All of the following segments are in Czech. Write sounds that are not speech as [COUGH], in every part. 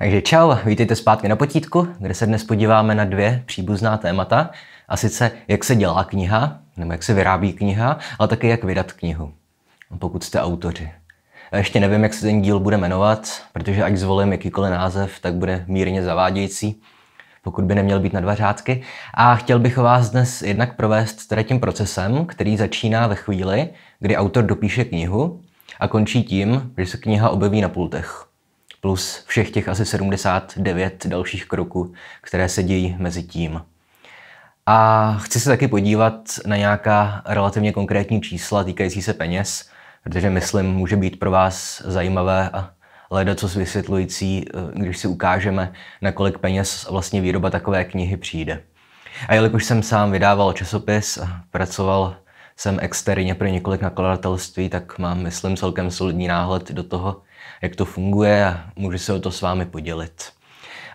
Takže čau, vítejte zpátky na potítku, kde se dnes podíváme na dvě příbuzná témata, a sice jak se dělá kniha, nebo jak se vyrábí kniha, ale také jak vydat knihu, pokud jste autoři. A ještě nevím, jak se ten díl bude jmenovat, protože ať zvolím jakýkoliv název, tak bude mírně zavádějící, pokud by neměl být na dva řádky. A chtěl bych vás dnes jednak provést teda tím procesem, který začíná ve chvíli, kdy autor dopíše knihu a končí tím, že se kniha objeví na pultech plus všech těch asi 79 dalších kroků, které se dějí mezi tím. A chci se taky podívat na nějaká relativně konkrétní čísla týkající se peněz, protože myslím, může být pro vás zajímavé a leda co vysvětlující, eh, když si ukážeme, na kolik peněz vlastně výroba takové knihy přijde. A jelikož jsem sám vydával časopis a pracoval jsem externě pro několik nakladatelství, tak mám, myslím, celkem solidní náhled do toho, jak to funguje a můžu se o to s vámi podělit.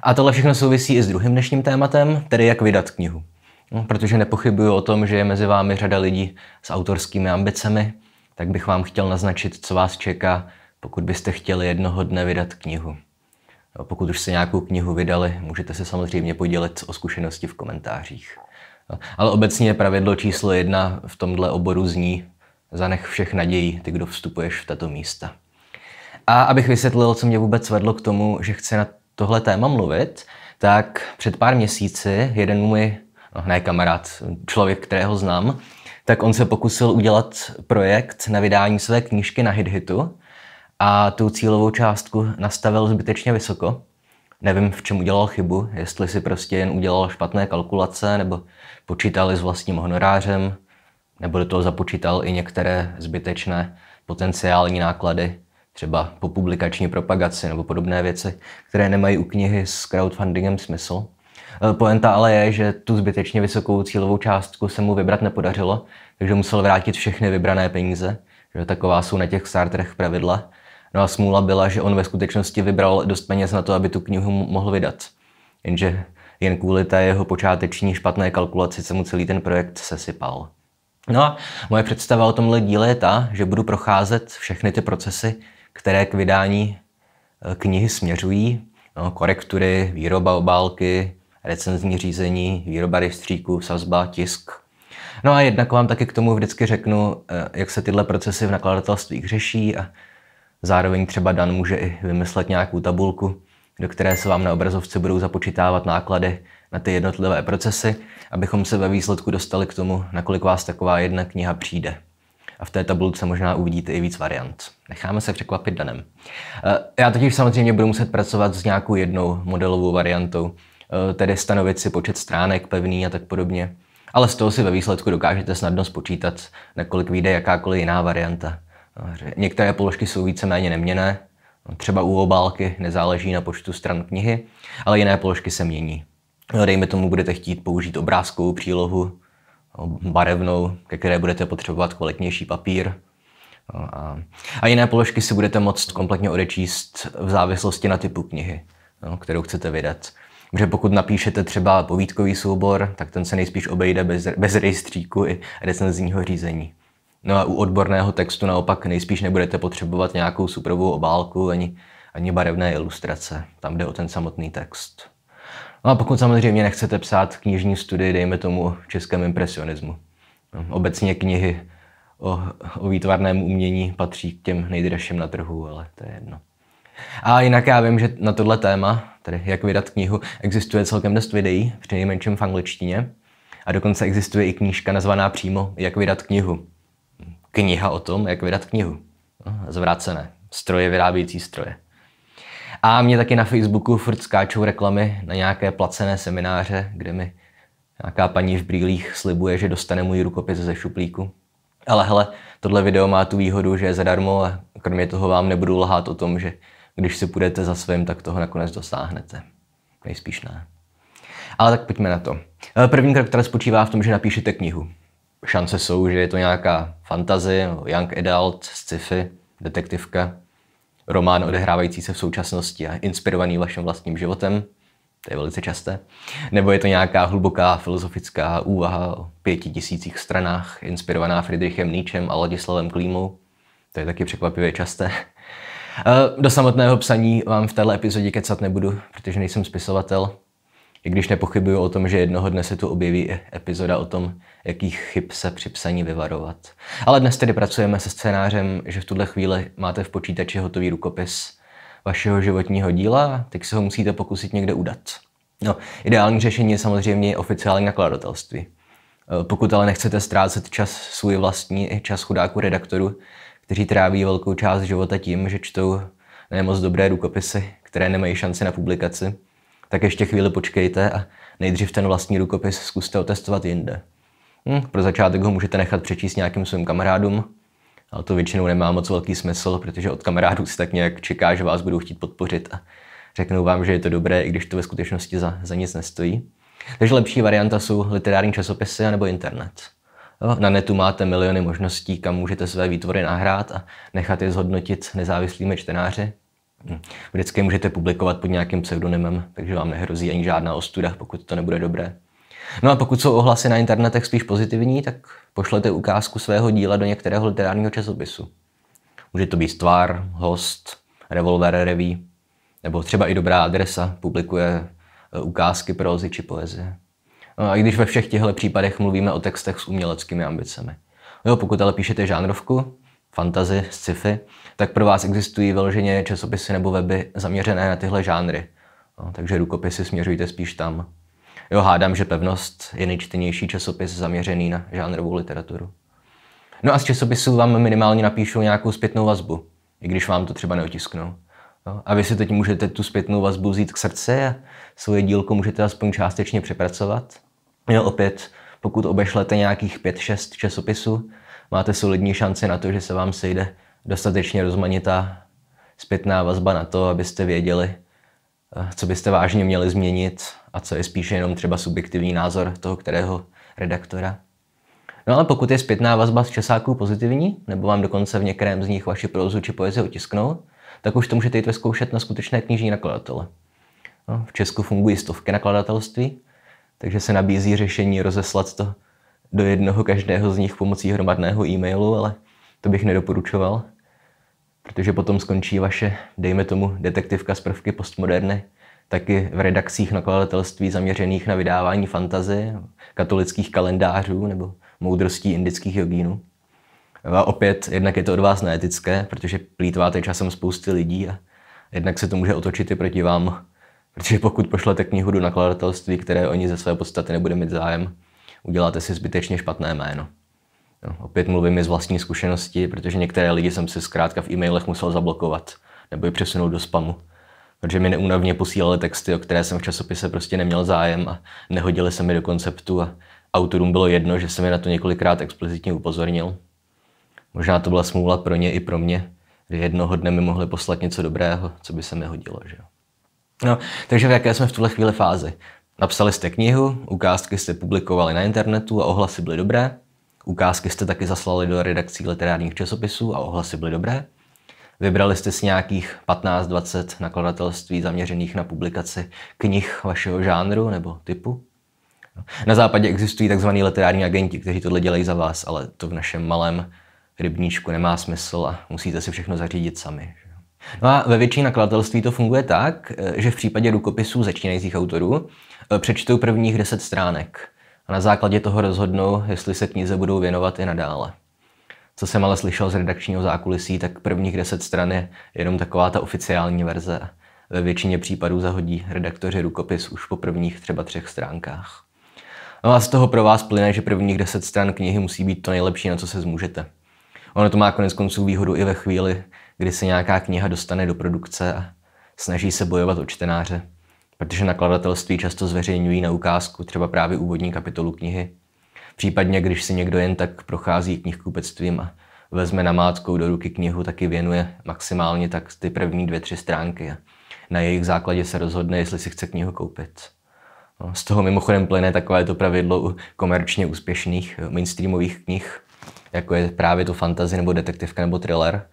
A tohle všechno souvisí i s druhým dnešním tématem, tedy jak vydat knihu. No, protože nepochybuju o tom, že je mezi vámi řada lidí s autorskými ambicemi, tak bych vám chtěl naznačit, co vás čeká, pokud byste chtěli jednoho dne vydat knihu. Pokud už jste nějakou knihu vydali, můžete se samozřejmě podělit o zkušenosti v komentářích. No, ale obecně pravidlo číslo jedna v tomhle oboru zní zanech všech nadějí, ty, kdo vstupuješ v tato místa. A abych vysvětlil, co mě vůbec vedlo k tomu, že chci na tohle téma mluvit, tak před pár měsíci jeden můj, no, ne kamarád, člověk, kterého znám, tak on se pokusil udělat projekt na vydání své knížky na HitHitu a tu cílovou částku nastavil zbytečně vysoko. Nevím, v čem udělal chybu, jestli si prostě jen udělal špatné kalkulace, nebo počítali s vlastním honorářem, nebo do toho započítal i některé zbytečné potenciální náklady třeba po publikační propagaci nebo podobné věci, které nemají u knihy s crowdfundingem smysl. Eh, poenta ale je, že tu zbytečně vysokou cílovou částku se mu vybrat nepodařilo, takže musel vrátit všechny vybrané peníze, že taková jsou na těch starterech pravidla. No a smůla byla, že on ve skutečnosti vybral dost peněz na to, aby tu knihu mohl vydat. Jenže jen kvůli té jeho počáteční špatné kalkulaci se mu celý ten projekt sesypal. No a moje představa o tomhle díle je ta, že budu procházet všechny ty procesy které k vydání eh, knihy směřují. No, korektury, výroba obálky, recenzní řízení, výroba rejstříku, sazba, tisk. No a jednak vám taky k tomu vždycky řeknu, eh, jak se tyhle procesy v nakladatelstvích řeší a zároveň třeba Dan může i vymyslet nějakou tabulku, do které se vám na obrazovce budou započítávat náklady na ty jednotlivé procesy, abychom se ve výsledku dostali k tomu, nakolik vás taková jedna kniha přijde a v té tabulce možná uvidíte i víc variant. Necháme se překvapit Danem. Eh, já totiž samozřejmě budu muset pracovat s nějakou jednou modelovou variantou, eh, tedy stanovit si počet stránek pevný a tak podobně. Ale z toho si ve výsledku dokážete snadno spočítat, nakolik vyjde jakákoliv jiná varianta. Eh, některé položky jsou víceméně neměné, třeba u obálky nezáleží na počtu stran knihy, ale jiné položky se mění. No, dejme tomu, budete chtít použít obrázkovou přílohu barevnou, ke které budete potřebovat kvalitnější papír. No a, jiné položky si budete moct kompletně odečíst v závislosti na typu knihy, no, kterou chcete vydat. Protože pokud napíšete třeba povídkový soubor, tak ten se nejspíš obejde bez, bez rejstříku i recenzního řízení. No a u odborného textu naopak nejspíš nebudete potřebovat nějakou suprovou obálku ani, ani barevné ilustrace. Tam jde o ten samotný text. No a pokud samozřejmě nechcete psát knižní studii, dejme tomu o českém impresionismu. Obecně knihy o, o výtvarném umění patří k těm nejdražším na trhu, ale to je jedno. A jinak já vím, že na tohle téma, tedy jak vydat knihu, existuje celkem dost videí, při nejmenším v angličtině. A dokonce existuje i knížka nazvaná přímo Jak vydat knihu. Kniha o tom, jak vydat knihu. No, zvrácené. Stroje vyrábějící stroje. A mě taky na Facebooku furt skáčou reklamy na nějaké placené semináře, kde mi nějaká paní v brýlích slibuje, že dostane můj rukopis ze šuplíku. Ale hele, tohle video má tu výhodu, že je zadarmo a kromě toho vám nebudu lhát o tom, že když si půjdete za svým, tak toho nakonec dosáhnete. Nejspíš ne. Ale tak pojďme na to. Eh, první krok teda spočívá v tom, že napíšete knihu. Šance jsou, že je to nějaká fantazie, young adult, sci-fi, detektivka, román odehrávající se v současnosti a inspirovaný vaším vlastním životem, to je velice časté, nebo je to nějaká hluboká filozofická úvaha o pěti tisících stranách, inspirovaná Friedrichem Nietzschem a Ladislavem Klímou, to je taky překvapivě časté. Eh, do samotného psaní vám v této epizodě kecat nebudu, protože nejsem spisovatel, i když nepochybuju o tom, že jednoho dne se tu objeví epizoda o tom, jakých chyb se při psaní vyvarovat. Ale dnes tedy pracujeme se scénářem, že v tuhle chvíli máte v počítači hotový rukopis vašeho životního díla, tak se ho musíte pokusit někde udat. No, ideální řešení je samozřejmě oficiální nakladatelství. E, pokud ale nechcete ztrácet čas svůj vlastní i čas chudáku redaktoru, kteří tráví velkou část života tím, že čtou nemoc dobré rukopisy, které nemají šanci na publikaci, tak ještě chvíli počkejte a nejdřív ten vlastní rukopis zkuste otestovat jinde. Hm, pro začátek ho můžete nechat přečíst nějakým svým kamarádům, ale to většinou nemá moc velký smysl, protože od kamarádů si tak nějak čeká, že vás budou chtít podpořit a řeknou vám, že je to dobré, i když to ve skutečnosti za, za nic nestojí. Takže lepší varianta jsou literární časopisy nebo internet. Na netu máte miliony možností, kam můžete své výtvory nahrát a nechat je zhodnotit nezávislými čtenáři. Hm. Vždycky můžete publikovat pod nějakým pseudonymem, takže vám nehrozí ani žádná ostuda, pokud to nebude dobré. No a pokud jsou ohlasy na internetech spíš pozitivní, tak pošlete ukázku svého díla do některého literárního časopisu. Může to být Tvar, Host, Revolver reví, nebo třeba i Dobrá adresa publikuje eh, ukázky prozy či poezie. No a i když ve všech těchto případech mluvíme o textech s uměleckými ambicemi. Jo, pokud ale píšete žánrovku, fantazy, sci-fi, tak pro vás existují vyloženě časopisy nebo weby zaměřené na tyhle žánry. No, takže rukopisy směřujte spíš tam. Jo, hádám, že pevnost je nejčtenější časopis zaměřený na žánrovou literaturu. No a z časopisů vám minimálně napíšou nějakou zpětnou vazbu, i když vám to třeba neotisknou. No, a vy si teď můžete tu zpětnou vazbu vzít k srdci a svoje dílko můžete aspoň částečně přepracovat. Jo, opět, pokud obešlete nějakých 5-6 časopisů, máte solidní šanci na to, že se vám sejde dostatečně rozmanitá zpětná vazba na to, abyste věděli, eh, co byste vážně měli změnit a co je spíše jenom třeba subjektivní názor toho kterého redaktora. No ale pokud je zpětná vazba z časáků pozitivní, nebo vám dokonce v některém z nich vaši prozu či poezi otisknou, tak už to můžete jít vyzkoušet na skutečné knižní nakladatele. No, v Česku fungují stovky nakladatelství, takže se nabízí řešení rozeslat to do jednoho každého z nich pomocí hromadného e-mailu, ale to bych nedoporučoval protože potom skončí vaše, dejme tomu, detektivka z prvky postmoderny, taky v redakcích nakladatelství zaměřených na vydávání fantazy, katolických kalendářů nebo moudrostí indických jogínů. A opět, jednak je to od vás neetické, protože plítváte časem spousty lidí a jednak se to může otočit i proti vám, protože pokud pošlete knihu do nakladatelství, které oni ze své podstaty nebude mít zájem, uděláte si zbytečně špatné jméno. No, opět mluvím i z vlastní zkušenosti, protože některé lidi jsem si zkrátka v e-mailech musel zablokovat nebo je přesunout do spamu. Protože mi neúnavně posílali texty, o které jsem v časopise prostě neměl zájem a nehodili se mi do konceptu a autorům bylo jedno, že jsem je na to několikrát explicitně upozornil. Možná to byla smůla pro ně i pro mě, kdy jednoho dne mi mohli poslat něco dobrého, co by se mi hodilo. Že? No, takže v jaké jsme v tuhle chvíli fázi? Napsali jste knihu, ukázky jste publikovali na internetu a ohlasy byly dobré, Ukázky jste taky zaslali do redakcí literárních časopisů a ohlasy byly dobré. Vybrali jste si nějakých 15-20 nakladatelství zaměřených na publikaci knih vašeho žánru nebo typu? Na západě existují tzv. literární agenti, kteří tohle dělají za vás, ale to v našem malém rybníčku nemá smysl a musíte si všechno zařídit sami. No a ve většině nakladatelství to funguje tak, že v případě rukopisů začínajících autorů e, přečtou prvních 10 stránek na základě toho rozhodnu, jestli se knize budou věnovat i nadále. Co jsem ale slyšel z redakčního zákulisí, tak prvních deset stran je jenom taková ta oficiální verze. Ve většině případů zahodí redaktoři rukopis už po prvních třeba třech stránkách. No a z toho pro vás plyne, že prvních deset stran knihy musí být to nejlepší, na co se zmůžete. Ono to má konec konců výhodu i ve chvíli, kdy se nějaká kniha dostane do produkce a snaží se bojovat o čtenáře protože nakladatelství často zveřejňují na ukázku třeba právě úvodní kapitolu knihy. Případně, když si někdo jen tak prochází knihkupectvím a vezme namátkou do ruky knihu, taky věnuje maximálně tak ty první dvě, tři stránky. Na jejich základě se rozhodne, jestli si chce knihu koupit. No, z toho mimochodem plyne takové to pravidlo u komerčně úspěšných mainstreamových knih, jako je právě to fantasy nebo detektivka nebo thriller,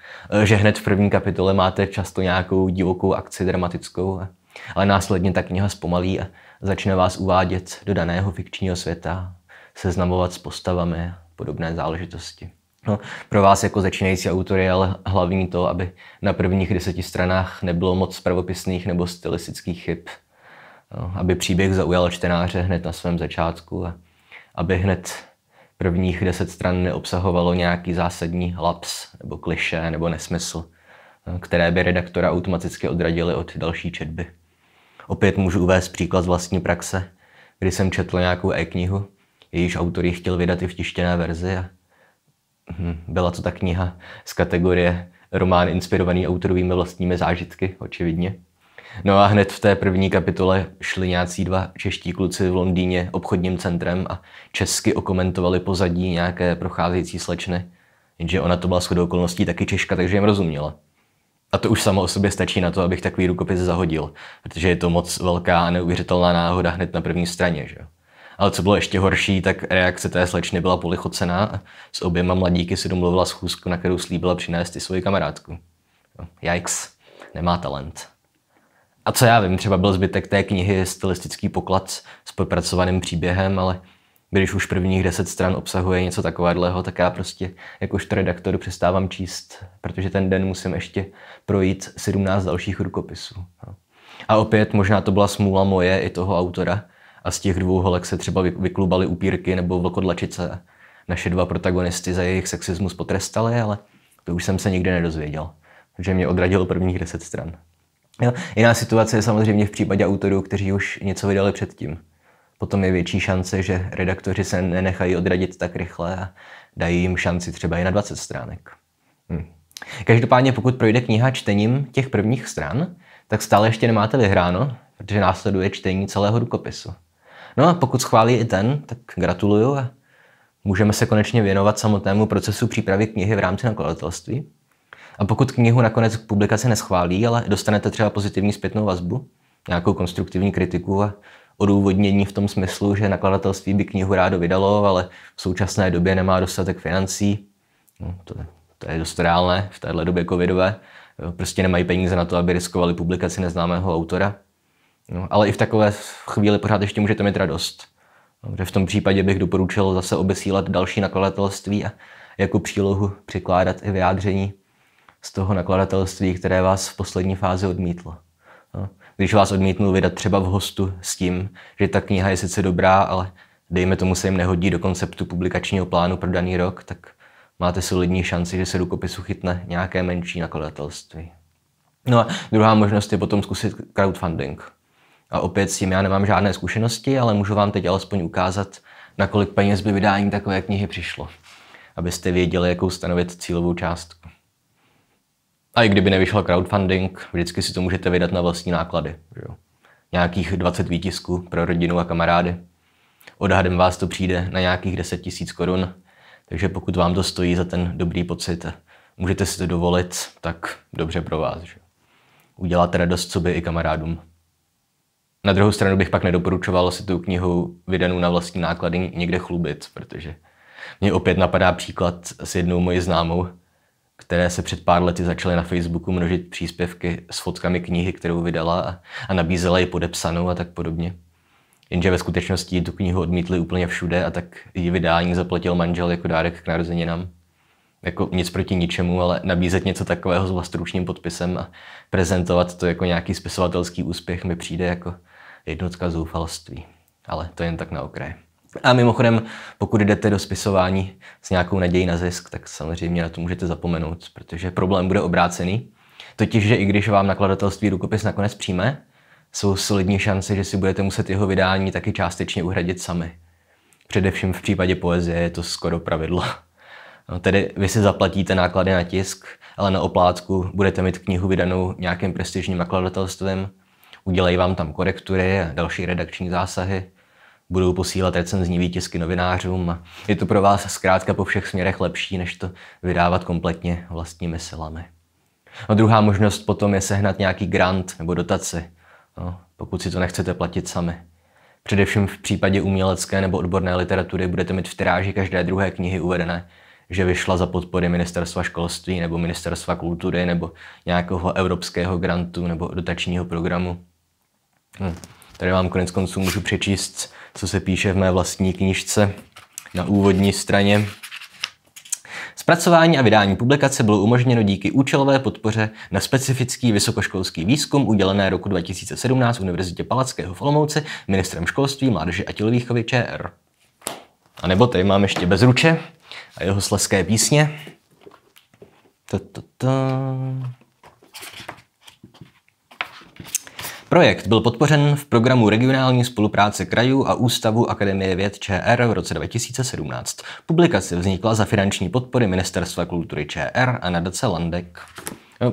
že hned v první kapitole máte často nějakou divokou akci dramatickou a ale následně ta kniha zpomalí a začne vás uvádět do daného fikčního světa, seznamovat s postavami a podobné záležitosti. No, pro vás jako začínající autor je ale hlavní to, aby na prvních deseti stranách nebylo moc pravopisných nebo stylistických chyb. No, aby příběh zaujal čtenáře hned na svém začátku a aby hned prvních deset stran neobsahovalo nějaký zásadní laps nebo kliše nebo nesmysl, no, které by redaktora automaticky odradili od další četby. Opět můžu uvést příklad z vlastní praxe, kdy jsem četl nějakou e-knihu, jejíž autor ji chtěl vydat i v tištěné verzi a hm, byla to ta kniha z kategorie román inspirovaný autorovými vlastními zážitky, očividně. No a hned v té první kapitole šli nějací dva čeští kluci v Londýně obchodním centrem a česky okomentovali pozadí nějaké procházející slečny, jenže ona to byla shodou okolností taky Češka, takže jim rozuměla. A to už samo o sobě stačí na to, abych takový rukopis zahodil, protože je to moc velká a neuvěřitelná náhoda hned na první straně. Že? Ale co bylo ještě horší, tak reakce té slečny byla polichocená. S oběma mladíky si domluvila schůzku, na kterou slíbila přinést i svoji kamarádku. Jajks, nemá talent. A co já vím, třeba byl zbytek té knihy stylistický poklad s podpracovaným příběhem, ale když už prvních deset stran obsahuje něco takového, tak já prostě jakožto redaktor přestávám číst, protože ten den musím ještě projít 17 dalších rukopisů. A opět možná to byla smůla moje i toho autora a z těch dvou holek se třeba vyklubaly upírky nebo vlkodlačice. Naše dva protagonisty za jejich sexismus potrestali, ale to už jsem se nikdy nedozvěděl. že mě odradilo prvních deset stran. Jo. Jiná situace je samozřejmě v případě autorů, kteří už něco vydali předtím potom je větší šance, že redaktoři se nenechají odradit tak rychle a dají jim šanci třeba i na 20 stránek. Hm. Každopádně pokud projde kniha čtením těch prvních stran, tak stále ještě nemáte vyhráno, protože následuje čtení celého rukopisu. No a pokud schválí i ten, tak gratuluju a můžeme se konečně věnovat samotnému procesu přípravy knihy v rámci nakladatelství. A pokud knihu nakonec k publikaci neschválí, ale dostanete třeba pozitivní zpětnou vazbu, nějakou konstruktivní kritiku a odůvodnění v tom smyslu, že nakladatelství by knihu rádo vydalo, ale v současné době nemá dostatek financí. No, to, to je dost reálné v téhle době covidové. Prostě nemají peníze na to, aby riskovali publikaci neznámého autora. No, ale i v takové chvíli pořád ještě můžete mít radost. No, že v tom případě bych doporučil zase obesílat další nakladatelství a jako přílohu přikládat i vyjádření z toho nakladatelství, které vás v poslední fázi odmítlo když vás odmítnul, vydat třeba v hostu s tím, že ta kniha je sice dobrá, ale dejme tomu se jim nehodí do konceptu publikačního plánu pro daný rok, tak máte solidní šanci, že se rukopisu chytne nějaké menší nakladatelství. No a druhá možnost je potom zkusit crowdfunding. A opět s tím já nemám žádné zkušenosti, ale můžu vám teď alespoň ukázat, na kolik peněz by vydání takové knihy přišlo, abyste věděli, jakou stanovit cílovou částku. A i kdyby nevyšel crowdfunding, vždycky si to můžete vydat na vlastní náklady. Že Nějakých 20 výtisků pro rodinu a kamarády. Odhadem vás to přijde na nějakých 10 000 korun, takže pokud vám to stojí za ten dobrý pocit, můžete si to dovolit, tak dobře pro vás. Že? Uděláte radost sobě i kamarádům. Na druhou stranu bych pak nedoporučoval si tu knihu vydanou na vlastní náklady někde chlubit, protože mě opět napadá příklad s jednou mojí známou, které se před pár lety začaly na Facebooku množit příspěvky s fotkami knihy, kterou vydala a, nabízela ji podepsanou a tak podobně. Jenže ve skutečnosti tu knihu odmítli úplně všude a tak ji vydání zaplatil manžel jako dárek k narozeninám. Jako nic proti ničemu, ale nabízet něco takového s vlastručním podpisem a prezentovat to jako nějaký spisovatelský úspěch mi přijde jako jednotka zoufalství. Ale to jen tak na okraj. A mimochodem, pokud jdete do spisování s nějakou nadějí na zisk, tak samozřejmě na to můžete zapomenout, protože problém bude obrácený. Totiž, že i když vám nakladatelství rukopis nakonec přijme, jsou solidní šance, že si budete muset jeho vydání taky částečně uhradit sami. Především v případě poezie je to skoro pravidlo. No, tedy vy si zaplatíte náklady na tisk, ale na oplátku budete mít knihu vydanou nějakým prestižním nakladatelstvem, udělají vám tam korektury a další redakční zásahy, budou posílat recenzní výtisky novinářům. Je to pro vás zkrátka po všech směrech lepší, než to vydávat kompletně vlastními silami. A druhá možnost potom je sehnat nějaký grant nebo dotaci, no, pokud si to nechcete platit sami. Především v případě umělecké nebo odborné literatury budete mít v tiráži každé druhé knihy uvedené, že vyšla za podpory ministerstva školství nebo ministerstva kultury nebo nějakého evropského grantu nebo dotačního programu. Hm. Tady vám konec konců můžu přečíst co se píše v mé vlastní knížce na úvodní straně. Zpracování a vydání publikace bylo umožněno díky účelové podpoře na specifický vysokoškolský výzkum udělené roku 2017 Univerzitě Palackého v Olomouci ministrem školství, mládeže a tělovýchovy ČR. A nebo tady mám ještě Bezruče a jeho sleské písně. Ta, ta, ta. Projekt byl podpořen v programu regionální spolupráce krajů a Ústavu Akademie věd ČR v roce 2017. Publikace vznikla za finanční podpory Ministerstva kultury ČR a nadace Landek. No,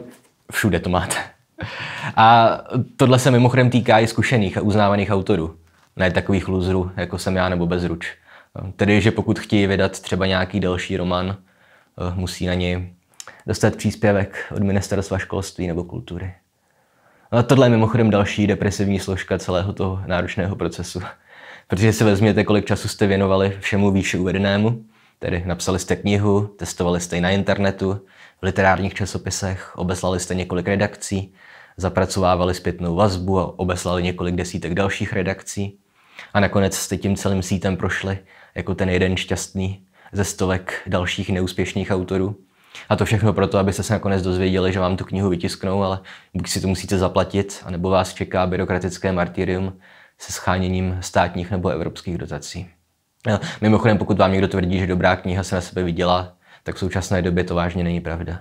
všude to máte. A tohle se mimochodem týká i zkušených a uznávaných autorů. Ne takových lůzrů, jako jsem já nebo Bezruč. Tedy, že pokud chtějí vydat třeba nějaký další román, eh, musí na něj dostat příspěvek od Ministerstva školství nebo kultury. Tohle je mimochodem další depresivní složka celého toho náročného procesu. Protože si vezměte, kolik času jste věnovali všemu výše uvedenému, tedy napsali jste knihu, testovali jste ji na internetu, v literárních časopisech, obeslali jste několik redakcí, zapracovávali zpětnou vazbu a obeslali několik desítek dalších redakcí. A nakonec jste tím celým sítem prošli jako ten jeden šťastný ze stovek dalších neúspěšných autorů. A to všechno proto, abyste se nakonec dozvěděli, že vám tu knihu vytisknou, ale buď si to musíte zaplatit, anebo vás čeká byrokratické martyrium se scháněním státních nebo evropských dotací. No, mimochodem, pokud vám někdo tvrdí, že dobrá kniha se na sebe viděla, tak v současné době to vážně není pravda.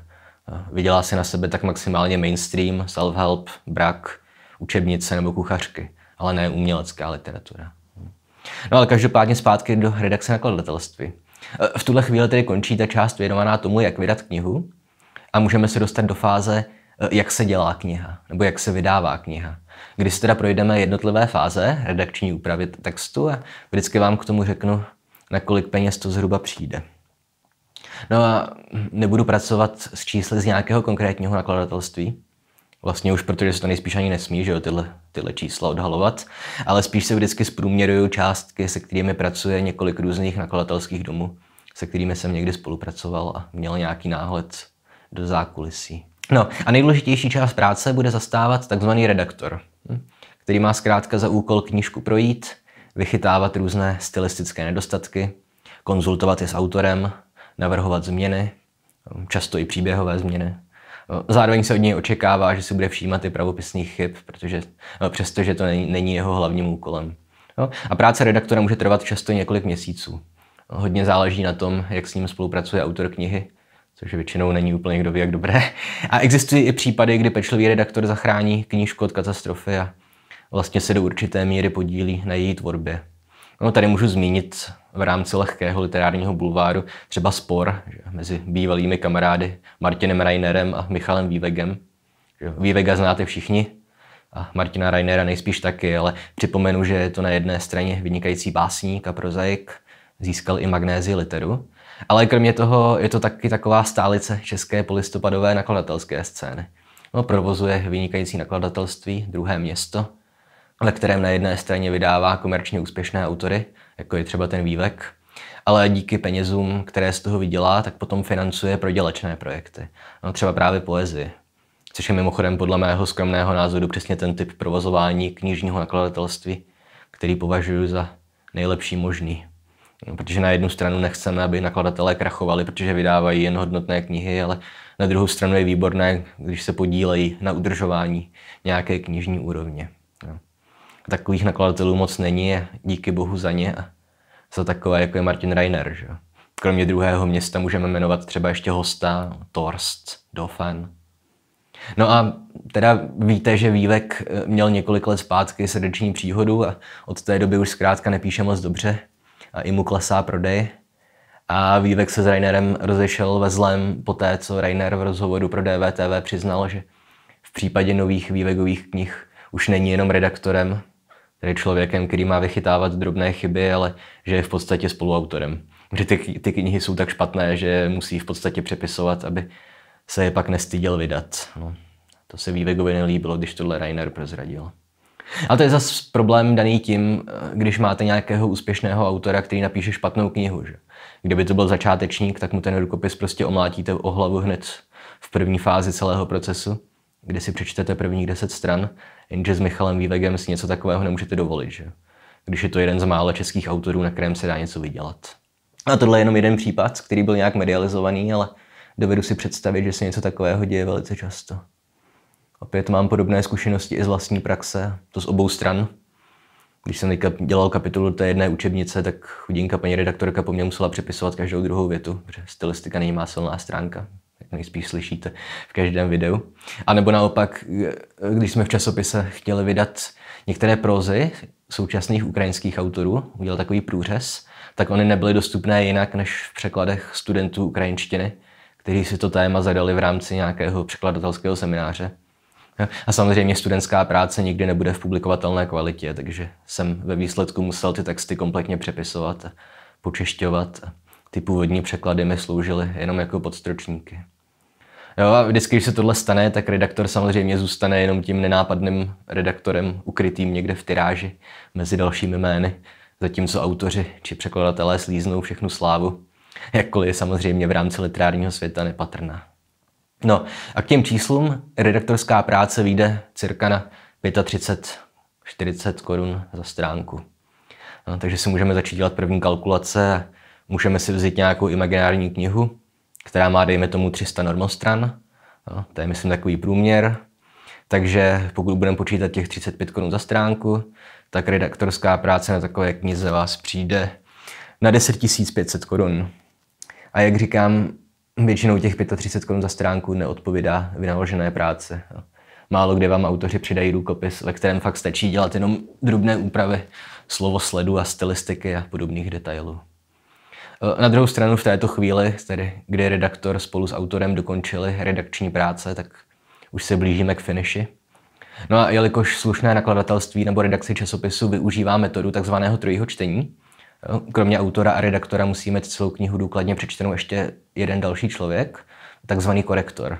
No, Vydělá se na sebe tak maximálně mainstream, self-help, brak, učebnice nebo kuchařky, ale ne umělecká literatura. No ale každopádně zpátky do redakce nakladatelství. V tuhle chvíli tedy končí ta část věnovaná tomu, jak vydat knihu a můžeme se dostat do fáze, eh, jak se dělá kniha, nebo jak se vydává kniha. Když teda projdeme jednotlivé fáze redakční úpravy textu a vždycky vám k tomu řeknu, na kolik peněz to zhruba přijde. No a nebudu pracovat s čísly z nějakého konkrétního nakladatelství, vlastně už protože se to nejspíš ani nesmí, že jo, tyhle, tyhle čísla odhalovat, ale spíš se vždycky zprůměrují částky, se kterými pracuje několik různých nakladatelských domů se kterými jsem někdy spolupracoval a měl nějaký náhled do zákulisí. No a nejdůležitější část práce bude zastávat takzvaný redaktor, hm, který má zkrátka za úkol knížku projít, vychytávat různé stylistické nedostatky, konzultovat je s autorem, navrhovat změny, hm, často i příběhové změny. No, zároveň se od něj očekává, že si bude všímat i pravopisných chyb, protože, no, přestože to není, není jeho hlavním úkolem. No, a práce redaktora může trvat často několik měsíců hodně záleží na tom, jak s ním spolupracuje autor knihy, což většinou není úplně kdo ví, jak dobré. [LAUGHS] A existují i případy, kdy pečlivý redaktor zachrání knížku od katastrofy a vlastně se do určité míry podílí na její tvorbě. No, tady můžu zmínit v rámci lehkého literárního bulváru třeba spor že, mezi bývalými kamarády Martinem Reinerem a Michalem Vývegem. Že, Vývega znáte všichni a Martina Reinera nejspíš taky, ale připomenu, že je to na jedné straně vynikající básník a prozaik, získal i magnézi literu. Ale kromě toho je to taky taková stálice české polistopadové nakladatelské scény. No, provozuje vynikající nakladatelství Druhé město, ve kterém na jedné straně vydává komerčně úspěšné autory, jako je třeba ten Vývek, ale díky penězům, které z toho vydělá, tak potom financuje prodělečné projekty. No, třeba právě poezii, což je mimochodem podle mého skromného názoru přesně ten typ provozování knižního nakladatelství, který považuji za nejlepší možný. Protože na jednu stranu nechceme, aby nakladatelé krachovali, protože vydávají jen hodnotné knihy, ale na druhou stranu je výborné, když se podílejí na udržování nějaké knižní úrovně. No. A Takových nakladatelů moc není a díky bohu za ně a za takové, jako je Martin Reiner. Že? Kromě druhého města můžeme jmenovat třeba ještě hosta, Torst, Dofen. No a teda víte, že Vývek eh, měl několik let zpátky srdeční příhodu a od té doby už zkrátka nepíše moc dobře a i mu klesá prodej. A Vývek se s Rainerem rozešel ve zlem té, co Rainer v rozhovoru pro DVTV přiznal, že v případě nových Vývekových knih už není jenom redaktorem, tedy člověkem, který má vychytávat drobné chyby, ale že je v podstatě spoluautorem. Že ty, ty knihy jsou tak špatné, že musí v podstatě přepisovat, aby se je pak nestyděl vydat. No, to se Vývegovi nelíbilo, když tohle Rainer prozradil. Ale to je zase problém daný tím, eh, když máte nějakého úspěšného autora, který napíše špatnou knihu. Že? Kdyby to byl začátečník, tak mu ten rukopis prostě omlátíte o hlavu hned v první fázi celého procesu, kde si přečtete prvních deset stran, jenže s Michalem Vývegem si něco takového nemůžete dovolit. Že? Když je to jeden z mála českých autorů, na kterém se dá něco vydělat. A tohle je jenom jeden případ, který byl nějak medializovaný, ale dovedu si představit, že se něco takového děje velice často. Opět mám podobné zkušenosti i z vlastní praxe, to z obou stran. Když jsem teďka dělal kapitolu té jedné učebnice, tak chudinka paní redaktorka po mně musela přepisovat každou druhou větu, protože stylistika není silná stránka, jak nejspíš slyšíte v každém videu. A nebo naopak, když jsme v časopise chtěli vydat některé prozy současných ukrajinských autorů, udělal takový průřez, tak oni nebyly dostupné jinak než v překladech studentů ukrajinštiny, kteří si to téma zadali v rámci nějakého překladatelského semináře. A samozřejmě studentská práce nikdy nebude v publikovatelné kvalitě, takže jsem ve výsledku musel ty texty kompletně přepisovat, počešťovat. Ty původní překlady mi sloužily jenom jako podstročníky. Jo, a vždycky, když se tohle stane, tak redaktor samozřejmě zůstane jenom tím nenápadným redaktorem, ukrytým někde v tiráži mezi dalšími jmény, zatímco autoři či překladatelé slíznou všechnu slávu, jakkoliv je samozřejmě v rámci literárního světa nepatrná. No a k těm číslům redaktorská práce vyjde cirka na 35-40 korun za stránku. No, takže si můžeme začít dělat první kalkulace, můžeme si vzít nějakou imaginární knihu, která má, dejme tomu, 300 normostran. No, to je, myslím, takový průměr. Takže pokud budeme počítat těch 35 korun za stránku, tak redaktorská práce na takové knize vás přijde na 10 500 korun. A jak říkám, většinou těch 35 korun za stránku neodpovídá vynaložené práce. Málo kde vám autoři přidají rukopis, ve kterém fakt stačí dělat jenom drobné úpravy slovosledu a stylistiky a podobných detailů. Eh, na druhou stranu v této chvíli, tedy kdy redaktor spolu s autorem dokončili redakční práce, tak už se blížíme k finiši. No a jelikož slušné nakladatelství nebo redakci časopisu využívá metodu takzvaného trojího čtení, kromě autora a redaktora musí mít celou knihu důkladně přečtenou ještě jeden další člověk, takzvaný korektor.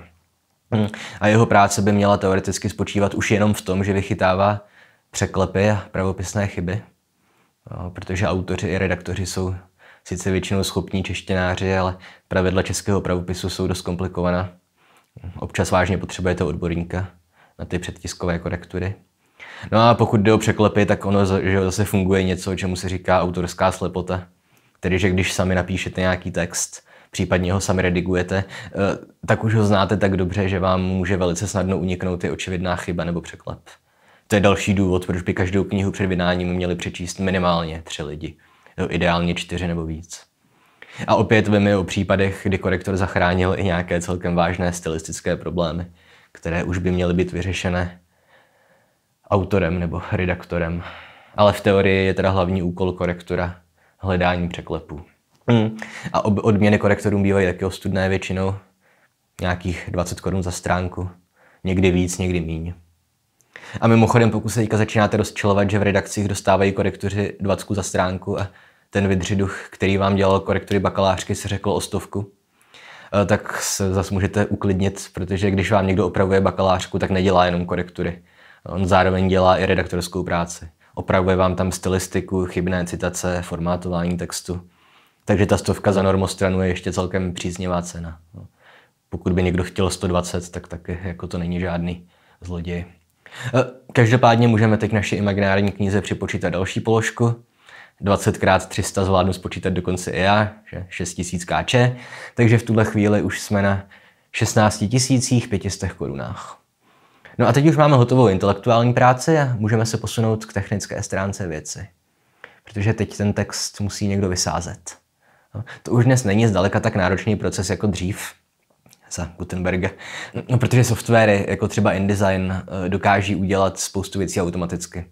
Hm. A jeho práce by měla teoreticky spočívat už jenom v tom, že vychytává překlepy a pravopisné chyby, no, protože autoři i redaktoři jsou sice většinou schopní češtináři, ale pravidla českého pravopisu jsou dost komplikovaná. Občas vážně potřebujete odborníka na ty předtiskové korektury. No a pokud jde o překlepy, tak ono že zase funguje něco, čemu se říká autorská slepota. Tedy, že když sami napíšete nějaký text, případně ho sami redigujete, eh, tak už ho znáte tak dobře, že vám může velice snadno uniknout i očividná chyba nebo překlep. To je další důvod, proč by každou knihu před vydáním měli přečíst minimálně tři lidi. Ideálně čtyři nebo víc. A opět víme o případech, kdy korektor zachránil i nějaké celkem vážné stylistické problémy, které už by měly být vyřešené autorem nebo redaktorem. Ale v teorii je teda hlavní úkol korektora hledání překlepů. Mm. A ob- odměny korektorům bývají taky ostudné většinou nějakých 20 korun za stránku. Někdy víc, někdy míň. A mimochodem, pokud se teďka začínáte rozčelovat, že v redakcích dostávají korektoři 20 za stránku a ten vydřiduch, který vám dělal korektory bakalářky, se řekl o stovku, eh, tak se zase můžete uklidnit, protože když vám někdo opravuje bakalářku, tak nedělá jenom korektury On zároveň dělá i redaktorskou práci. Opravuje vám tam stylistiku, chybné citace, formátování textu. Takže ta stovka za normostranu je ještě celkem příznivá cena. No. Pokud by někdo chtěl 120, tak taky jako to není žádný zloděj. E, každopádně můžeme teď naše imaginární knize připočítat další položku. 20 x 300 zvládnu spočítat dokonce i já, že 6000 kč. Takže v tuhle chvíli už jsme na 16 500 korunách. No a teď už máme hotovou intelektuální práci a můžeme se posunout k technické stránce věci. Protože teď ten text musí někdo vysázet. No, to už dnes není zdaleka tak náročný proces jako dřív za Gutenberga. No, protože softwary, jako třeba InDesign, eh, dokáží udělat spoustu věcí automaticky.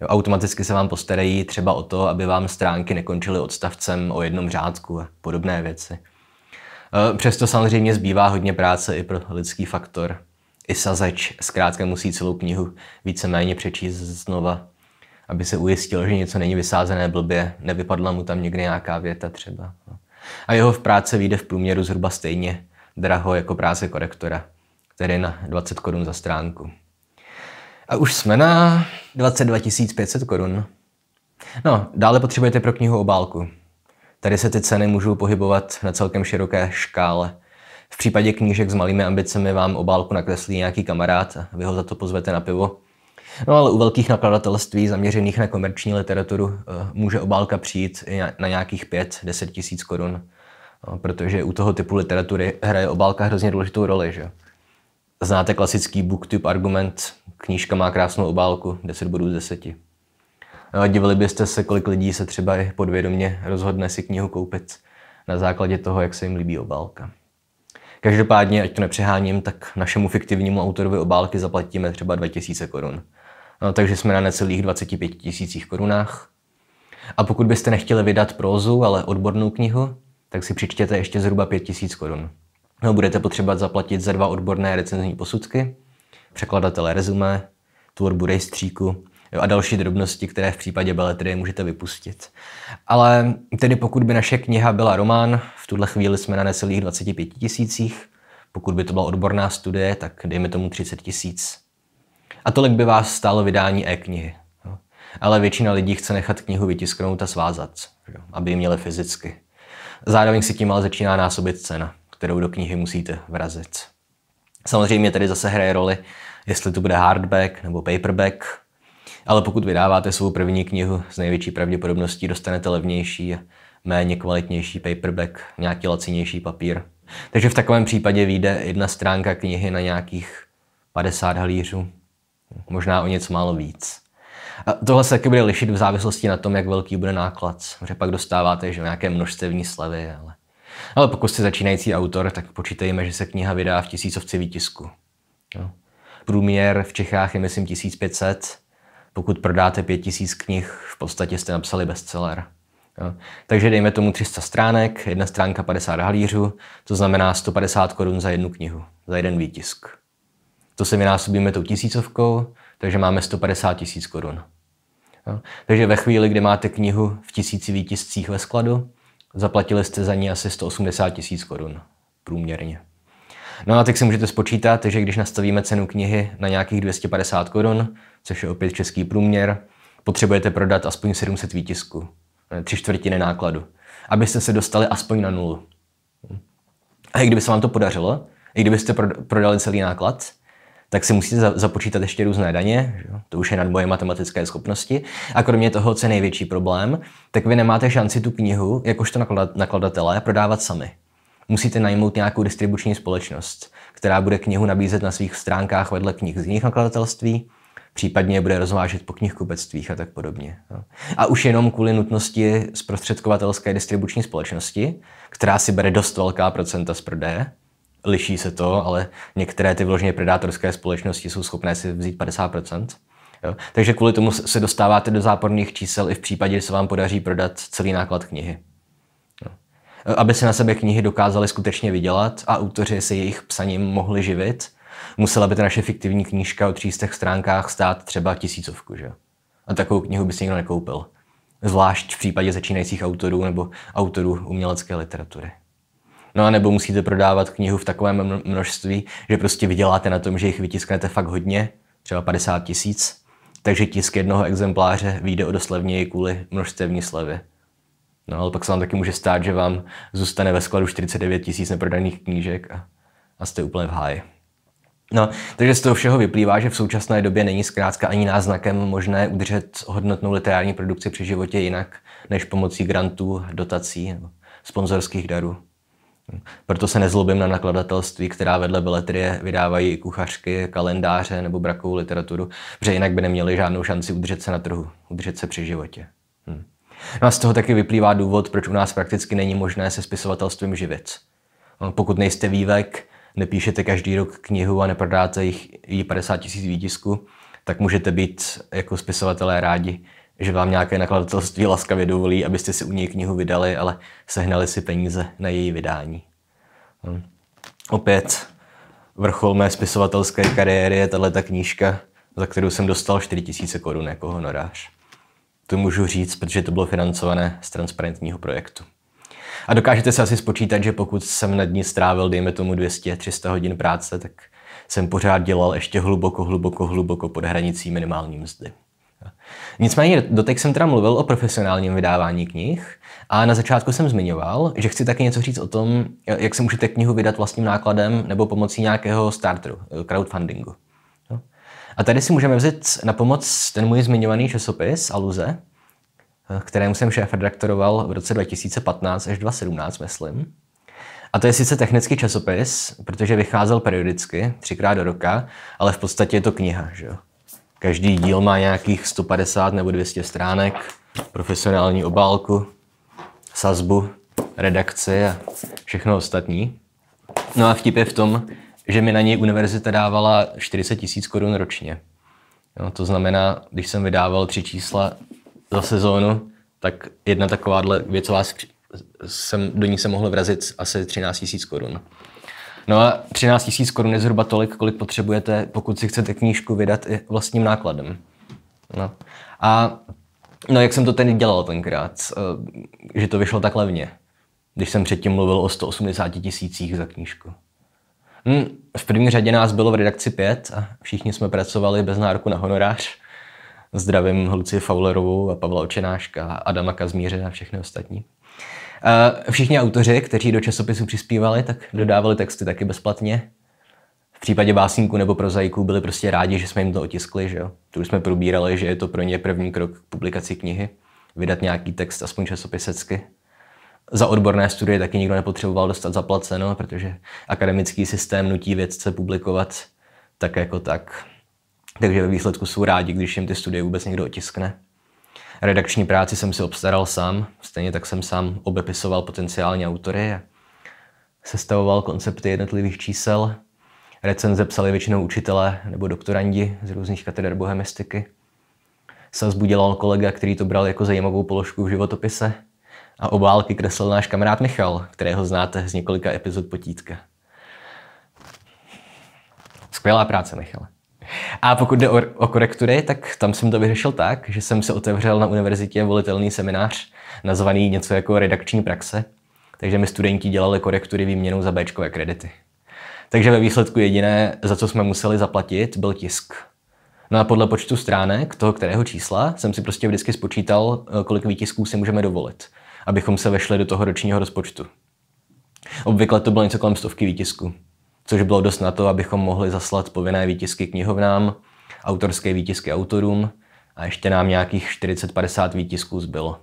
Jo, automaticky se vám postarají třeba o to, aby vám stránky nekončily odstavcem o jednom řádku a podobné věci. Eh, přesto samozřejmě zbývá hodně práce i pro lidský faktor i sazeč zkrátka musí celou knihu víceméně přečíst znova, aby se ujistil, že něco není vysázené blbě, nevypadla mu tam někde nějaká věta třeba. No. A jeho v práce vyjde v průměru zhruba stejně draho jako práce korektora, tedy na 20 korun za stránku. A už jsme na 22 500 korun. No, dále potřebujete pro knihu obálku. Tady se ty ceny můžou pohybovat na celkem široké škále – v případě knížek s malými ambicemi vám obálku nakreslí nějaký kamarád a vy ho za to pozvete na pivo. No ale u velkých nakladatelství zaměřených na komerční literaturu eh, může obálka přijít na nějakých 5-10 tisíc korun, eh, protože u toho typu literatury hraje obálka hrozně důležitou roli. Že? Znáte klasický booktube argument, knížka má krásnou obálku, 10 bodů z 10. No a divili byste se, kolik lidí se třeba i podvědomě rozhodne si knihu koupit na základě toho, jak se jim líbí obálka. Každopádně, ať to nepřeháním, tak našemu fiktivnímu autorovi obálky zaplatíme třeba 2000 korun. No, takže jsme na necelých 25 tisících korunách. A pokud byste nechtěli vydat prózu, ale odbornou knihu, tak si přičtěte ještě zhruba 5 tisíc korun. No, budete potřebovat zaplatit za dva odborné recenzní posudky, překladatele rezumé, tvorbu rejstříku jo, a další drobnosti, které v případě beletrie můžete vypustit. Ale tedy pokud by naše kniha byla román, v tuhle chvíli jsme na necelých 25 tisících, pokud by to byla odborná studie, tak dejme tomu 30 tisíc. A tolik by vás stálo vydání e-knihy. Jo. Ale většina lidí chce nechat knihu vytisknout a svázat, jo, aby ji měli fyzicky. Zároveň si tím ale začíná násobit cena, kterou do knihy musíte vrazit. Samozřejmě tady zase hraje roli, jestli to bude hardback nebo paperback, ale pokud vydáváte svou první knihu, s největší pravděpodobností dostanete levnější, méně kvalitnější paperback, nějaký lacinější papír. Takže v takovém případě vyjde jedna stránka knihy na nějakých 50 halířů, možná o něco málo víc. A tohle se taky bude lišit v závislosti na tom, jak velký bude náklad, že pak dostáváte že nějaké množstevní slevy, ale... Ale pokud jste začínající autor, tak počítejme, že se kniha vydá v tisícovci výtisku. Jo. Průměr v Čechách je myslím 1500, pokud prodáte 5000 knih, v podstatě jste napsali bestseller. Jo. Takže dejme tomu 300 stránek, jedna stránka 50 halířů, to znamená 150 korun za jednu knihu, za jeden výtisk. To se vynásobíme tou tisícovkou, takže máme 150 tisíc korun. Jo. Takže ve chvíli, kdy máte knihu v tisíci výtiscích ve skladu, zaplatili jste za ní asi 180 tisíc korun průměrně. No a tak si můžete spočítat, že když nastavíme cenu knihy na nějakých 250 korun, což je opět český průměr, potřebujete prodat aspoň 700 výtisků, eh, tři čtvrtiny nákladu, abyste se dostali aspoň na nulu. A i kdyby se vám to podařilo, i kdybyste prodali celý náklad, tak si musíte započítat ještě různé daně, že? to už je nad moje matematické schopnosti. A kromě toho, co je největší problém, tak vy nemáte šanci tu knihu, jakožto nakladatelé prodávat sami musíte najmout nějakou distribuční společnost, která bude knihu nabízet na svých stránkách vedle knih z jiných nakladatelství, případně bude rozvážet po knihkupectvích a tak podobně. A už jenom kvůli nutnosti zprostředkovatelské distribuční společnosti, která si bere dost velká procenta z prodeje, liší se to, ale některé ty vložně predátorské společnosti jsou schopné si vzít 50%. Jo? Takže kvůli tomu se dostáváte do záporných čísel i v případě, že se vám podaří prodat celý náklad knihy aby si na sebe knihy dokázaly skutečně vydělat a autoři se jejich psaním mohli živit, musela by ta naše fiktivní knížka o 300 stránkách stát třeba tisícovku, že? A takovou knihu by si nikdo nekoupil. Zvlášť v případě začínajících autorů nebo autorů umělecké literatury. No a nebo musíte prodávat knihu v takovém množství, že prostě vyděláte na tom, že jich vytisknete fakt hodně, třeba 50 tisíc, takže tisk jednoho exempláře vyjde o dost levněji kvůli množstevní slevy. No ale pak se vám taky může stát, že vám zůstane ve skladu 49 tisíc neprodaných knížek a, a jste úplně v háji. No, takže z toho všeho vyplývá, že v současné době není zkrátka ani náznakem možné udržet hodnotnou literární produkci při životě jinak než pomocí grantů, dotací nebo sponzorských darů. Proto se nezlobím na nakladatelství, která vedle beletrie vydávají i kuchařky, kalendáře nebo brakovou literaturu, protože jinak by neměli žádnou šanci udržet se na trhu, udržet se při životě. No a z toho taky vyplývá důvod, proč u nás prakticky není možné se spisovatelstvím živit. No, pokud nejste vývek, nepíšete každý rok knihu a neprodáte jich, i 50 tisíc výtisku, tak můžete být jako spisovatelé rádi, že vám nějaké nakladatelství laskavě dovolí, abyste si u něj knihu vydali, ale sehnali si peníze na její vydání. No, opět vrchol mé spisovatelské kariéry je tato knížka, za kterou jsem dostal 4000 korun jako honorář. To můžu říct, protože to bylo financované z transparentního projektu. A dokážete se asi spočítat, že pokud jsem na dní strávil, dejme tomu 200-300 hodin práce, tak jsem pořád dělal ještě hluboko, hluboko, hluboko pod hranicí minimální mzdy. Nicméně doteď jsem teda mluvil o profesionálním vydávání knih a na začátku jsem zmiňoval, že chci taky něco říct o tom, jak se můžete knihu vydat vlastním nákladem nebo pomocí nějakého starteru, eh, crowdfundingu. A tady si můžeme vzít na pomoc ten můj zmiňovaný časopis Aluze, kterému jsem šéf redaktoroval v roce 2015 až 2017, myslím. A to je sice technický časopis, protože vycházel periodicky, třikrát do roka, ale v podstatě je to kniha, že jo. Každý díl má nějakých 150 nebo 200 stránek, profesionální obálku, sazbu, redakci a všechno ostatní. No a vtip je v tom, že mi na něj univerzita dávala 40 tisíc korun ročně. No, to znamená, když jsem vydával tři čísla za sezónu, tak jedna takováhle věcová jsem, do ní se mohl vrazit asi 13 tisíc korun. No a 13 tisíc korun je zhruba tolik, kolik potřebujete, pokud si chcete knížku vydat i vlastním nákladem. No. A no, jak jsem to tedy dělal tenkrát, eh, že to vyšlo tak levně, když jsem předtím mluvil o 180 tisících za knížku. Hm, v první řadě nás bylo v redakci pět a všichni jsme pracovali bez nároku na honorář. Zdravím Luci Faulerovou a Pavla Očenáška, Adama Kazmíře a všechny ostatní. Všichni autoři, kteří do časopisu přispívali, tak dodávali texty taky bezplatně. V případě básníků nebo prozaiků byli prostě rádi, že jsme jim to otiskli, že jo. Tu jsme probírali, že je to pro ně první krok k publikaci knihy, vydat nějaký text, aspoň časopisecky za odborné studie taky nikdo nepotřeboval dostat zaplaceno, protože akademický systém nutí vědce publikovat tak jako tak. Takže ve výsledku jsou rádi, když jim ty studie vůbec někdo otiskne. Redakční práci jsem si obstaral sám, stejně tak jsem sám obepisoval potenciální autory a sestavoval koncepty jednotlivých čísel. Recenze psali většinou učitelé nebo doktorandi z různých katedr bohemistiky. Sazbu dělal kolega, který to bral jako zajímavou položku v životopise – a obálky kreslil náš kamarád Michal, kterého znáte z několika epizod potítka. Skvělá práce, Michale. A pokud jde o, o korektury, tak tam jsem to vyřešil tak, že jsem se otevřel na univerzitě volitelný seminář, nazvaný něco jako redakční praxe. Takže mi studenti dělali korektury výměnou za Bčkové kredity. Takže ve výsledku jediné, za co jsme museli zaplatit, byl tisk. No a podle počtu stránek toho kterého čísla jsem si prostě vždycky spočítal, eh, kolik výtisků si můžeme dovolit abychom se vešli do toho ročního rozpočtu. Obvykle to bylo něco kolem stovky výtisků, což bylo dost na to, abychom mohli zaslat povinné výtisky knihovnám, autorské výtisky autorům a ještě nám nějakých 40-50 výtisků zbylo.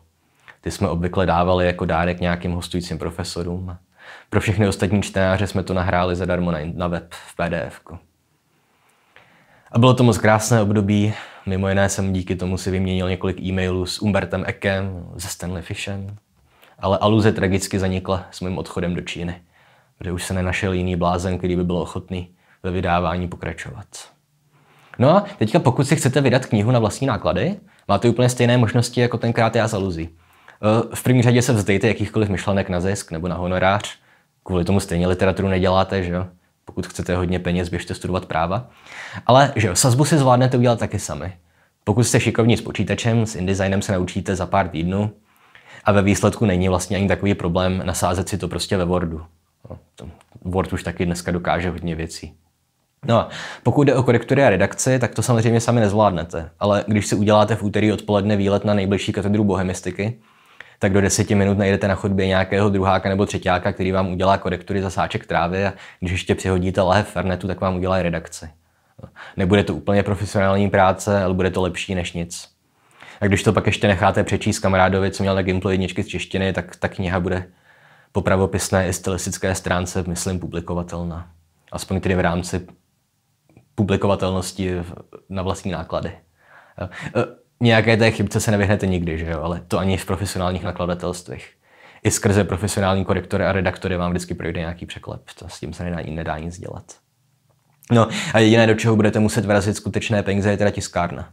Ty jsme obvykle dávali jako dárek nějakým hostujícím profesorům. Pro všechny ostatní čtenáře jsme to nahráli zadarmo na, web v pdf -ku. A bylo to moc krásné období. Mimo jiné jsem díky tomu si vyměnil několik e-mailů s Umbertem Ekem, se Stanley Fishem, ale aluze tragicky zanikla s mým odchodem do Číny, kde už se nenašel jiný blázen, který by byl ochotný ve vydávání pokračovat. No a teďka pokud si chcete vydat knihu na vlastní náklady, máte úplně stejné možnosti jako tenkrát já s aluzí. E, v první řadě se vzdejte jakýchkoliv myšlenek na zisk nebo na honorář. Kvůli tomu stejně literaturu neděláte, že jo? Pokud chcete hodně peněz, běžte studovat práva. Ale že jo, sazbu si zvládnete udělat taky sami. Pokud jste šikovní s počítačem, s InDesignem se naučíte za pár týdnů, a ve výsledku není vlastně ani takový problém nasázet si to prostě ve Wordu. No, Word už taky dneska dokáže hodně věcí. No a pokud jde o korektury a redakci, tak to samozřejmě sami nezvládnete, ale když si uděláte v úterý odpoledne výlet na nejbližší katedru bohemistiky, tak do deseti minut najdete na chodbě nějakého druháka nebo třetíáka, který vám udělá korektury za sáček trávy a když ještě přihodíte lahev fernetu, tak vám udělá redakci. No, nebude to úplně profesionální práce, ale bude to lepší než nic. A když to pak ještě necháte přečíst kamarádovi, co měl na Gimplu jedničky z češtiny, tak ta kniha bude po pravopisné i stylistické stránce, myslím, publikovatelná. Aspoň tedy v rámci publikovatelnosti na vlastní náklady. E, nějaké té chybce se nevyhnete nikdy, že jo? ale to ani v profesionálních nakladatelstvích. I skrze profesionální korektory a redaktory vám vždycky projde nějaký překlep. To s tím se nedá, nedá nic dělat. No a jediné, do čeho budete muset vrazit skutečné peníze, je teda tiskárna.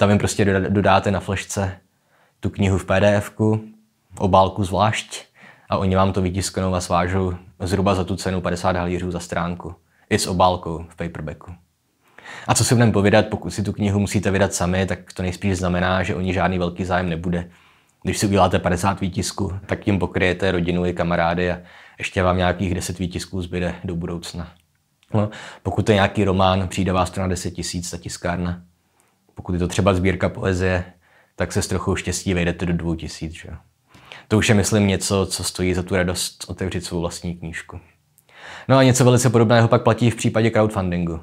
Tam jim prostě dodáte na flešce tu knihu v PDFku, obálku zvlášť, a oni vám to vytisknou a svážou zhruba za tu cenu 50 halířů za stránku. I s obálkou v paperbacku. A co si budeme povídat, pokud si tu knihu musíte vydat sami, tak to nejspíš znamená, že o ní žádný velký zájem nebude. Když si uděláte 50 výtisků, tak tím pokryjete rodinu i kamarády a ještě vám nějakých 10 výtisků zbyde do budoucna. No, pokud je nějaký román, přijde vás to na 10 tisíc, ta tiskárna. Pokud je to třeba sbírka poezie, tak se s trochou štěstí vejdete do dvou tisíc. Že? To už je, myslím, něco, co stojí za tu radost otevřít svou vlastní knížku. No a něco velice podobného pak platí v případě crowdfundingu.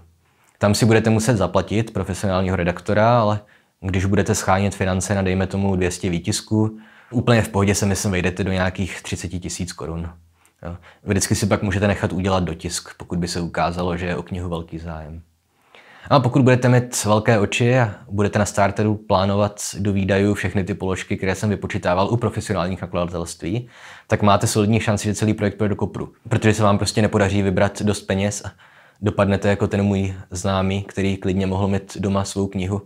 Tam si budete muset zaplatit profesionálního redaktora, ale když budete schánět finance na, dejme tomu, 200 výtisků, úplně v pohodě se, myslím, vejdete do nějakých 30 tisíc korun. Vždycky si pak můžete nechat udělat dotisk, pokud by se ukázalo, že je o knihu velký zájem. A pokud budete mít velké oči a budete na starteru plánovat do výdajů všechny ty položky, které jsem vypočítával u profesionálních nakladatelství, tak máte solidní šanci, že celý projekt půjde do kopru, protože se vám prostě nepodaří vybrat dost peněz a dopadnete jako ten můj známý, který klidně mohl mít doma svou knihu,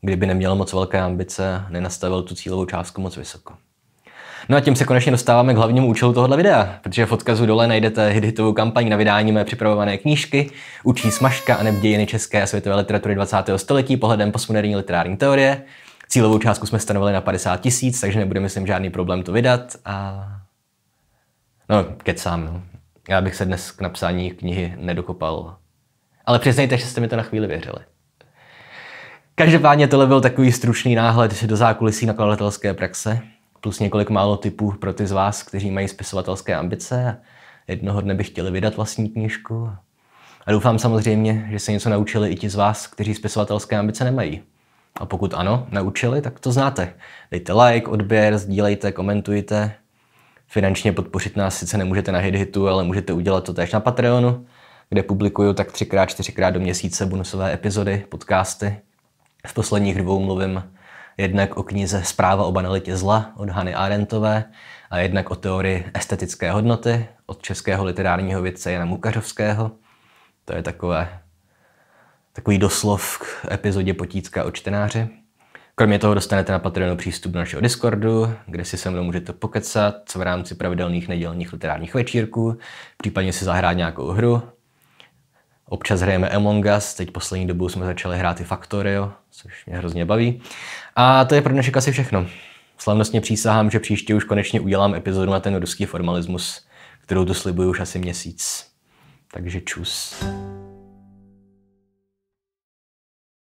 kdyby neměl moc velké ambice a nenastavil tu cílovou částku moc vysoko. No a tím se konečně dostáváme k hlavnímu účelu tohoto videa, protože v odkazu dole najdete hitovou kampaň na vydání mé připravované knížky Učí smažka a dějiny české a světové literatury 20. století pohledem posunerní literární teorie. Cílovou částku jsme stanovili na 50 tisíc, takže nebude, myslím, žádný problém to vydat a... No, kecám, no. Já bych se dnes k napsání knihy nedokopal. Ale přiznejte, že jste mi to na chvíli věřili. Každopádně tohle byl takový stručný náhled do zákulisí nakladatelské praxe plus několik málo typů pro ty z vás, kteří mají spisovatelské ambice a jednoho dne by chtěli vydat vlastní knížku. A doufám samozřejmě, že se něco naučili i ti z vás, kteří spisovatelské ambice nemají. A pokud ano, naučili, tak to znáte. Dejte like, odběr, sdílejte, komentujte. Finančně podpořit nás sice nemůžete na HitHitu, ale můžete udělat to též na Patreonu, kde publikuju tak třikrát, čtyřikrát do měsíce bonusové epizody, podcasty. V posledních dvou mluvím jednak o knize Zpráva o banalitě zla od Hany Arentové a jednak o teorii estetické hodnoty od českého literárního vědce Jana Mukařovského. To je takové, takový doslov k epizodě Potícka o čtenáři. Kromě toho dostanete na Patreonu přístup do našeho Discordu, kde si se mnou můžete pokecat v rámci pravidelných nedělních literárních večírků, případně si zahrát nějakou hru. Občas hrajeme Among Us, teď poslední dobou jsme začali hrát i Factorio, což mě hrozně baví. A to je pro dnešek asi všechno. Slavnostně přísahám, že příště už konečně udělám epizodu na ten ruský formalismus, kterou tu slibuju už asi měsíc. Takže čus.